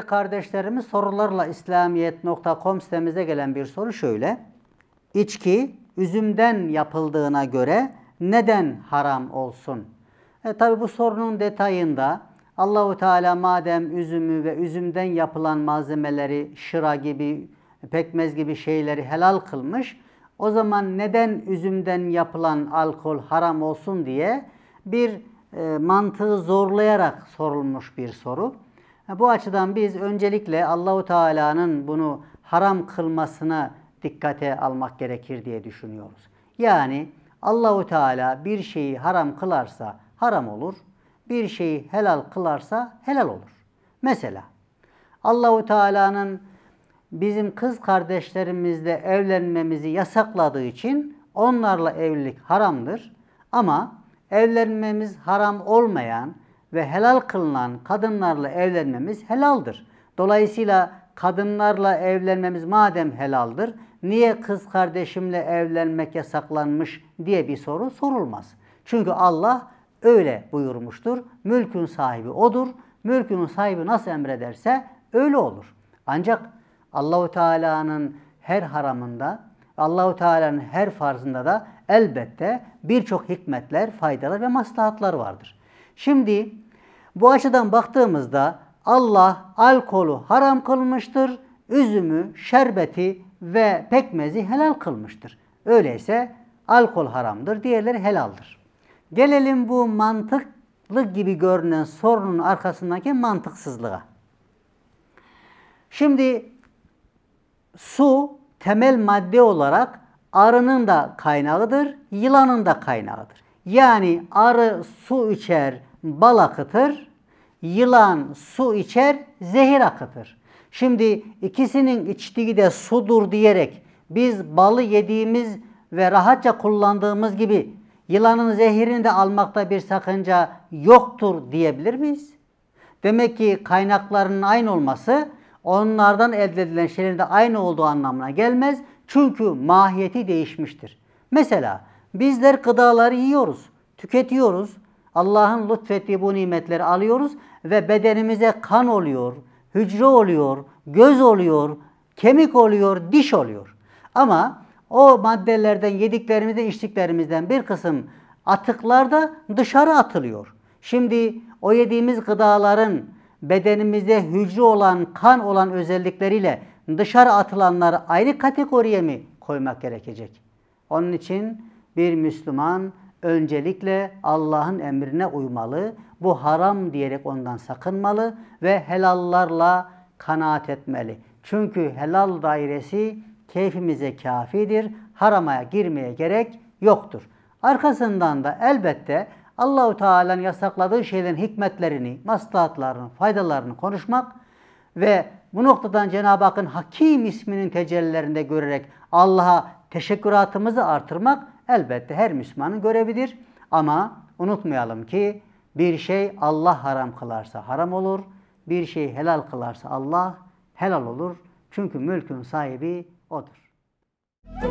Değerli kardeşlerimiz sorularla İslamiyet.com sitemize gelen bir soru şöyle. İçki üzümden yapıldığına göre neden haram olsun? E tabi bu sorunun detayında Allahu Teala madem üzümü ve üzümden yapılan malzemeleri şıra gibi, pekmez gibi şeyleri helal kılmış, o zaman neden üzümden yapılan alkol haram olsun diye bir e, mantığı zorlayarak sorulmuş bir soru. Bu açıdan biz öncelikle Allahu Teala'nın bunu haram kılmasına dikkate almak gerekir diye düşünüyoruz. Yani Allahu Teala bir şeyi haram kılarsa haram olur, bir şeyi helal kılarsa helal olur. Mesela Allahu Teala'nın bizim kız kardeşlerimizle evlenmemizi yasakladığı için onlarla evlilik haramdır. Ama evlenmemiz haram olmayan ve helal kılınan kadınlarla evlenmemiz helaldir. Dolayısıyla kadınlarla evlenmemiz madem helaldir, niye kız kardeşimle evlenmek yasaklanmış diye bir soru sorulmaz. Çünkü Allah öyle buyurmuştur. Mülkün sahibi odur. Mülkün sahibi nasıl emrederse öyle olur. Ancak Allahu Teala'nın her haramında, Allahu Teala'nın her farzında da elbette birçok hikmetler, faydalar ve maslahatlar vardır. Şimdi bu açıdan baktığımızda Allah alkolü haram kılmıştır, üzümü, şerbeti ve pekmezi helal kılmıştır. Öyleyse alkol haramdır, diğerleri helaldir. Gelelim bu mantıklı gibi görünen sorunun arkasındaki mantıksızlığa. Şimdi su temel madde olarak arının da kaynağıdır, yılanın da kaynağıdır. Yani arı su içer, bal akıtır. Yılan su içer, zehir akıtır. Şimdi ikisinin içtiği de sudur diyerek biz balı yediğimiz ve rahatça kullandığımız gibi yılanın zehirini de almakta bir sakınca yoktur diyebilir miyiz? Demek ki kaynaklarının aynı olması onlardan elde edilen şeylerin de aynı olduğu anlamına gelmez. Çünkü mahiyeti değişmiştir. Mesela Bizler gıdaları yiyoruz, tüketiyoruz. Allah'ın lütfettiği bu nimetleri alıyoruz ve bedenimize kan oluyor, hücre oluyor, göz oluyor, kemik oluyor, diş oluyor. Ama o maddelerden yediklerimizden, içtiklerimizden bir kısım atıklar da dışarı atılıyor. Şimdi o yediğimiz gıdaların bedenimizde hücre olan, kan olan özellikleriyle dışarı atılanları ayrı kategoriye mi koymak gerekecek? Onun için bir Müslüman öncelikle Allah'ın emrine uymalı, bu haram diyerek ondan sakınmalı ve helallarla kanaat etmeli. Çünkü helal dairesi keyfimize kafidir, haramaya girmeye gerek yoktur. Arkasından da elbette Allahu Teala'nın yasakladığı şeylerin hikmetlerini, maslahatlarını, faydalarını konuşmak ve bu noktadan Cenab-ı Hakk'ın Hakim isminin tecellilerinde görerek Allah'a teşekküratımızı artırmak elbette her Müslümanın görevidir. Ama unutmayalım ki bir şey Allah haram kılarsa haram olur. Bir şey helal kılarsa Allah helal olur. Çünkü mülkün sahibi O'dur. Müzik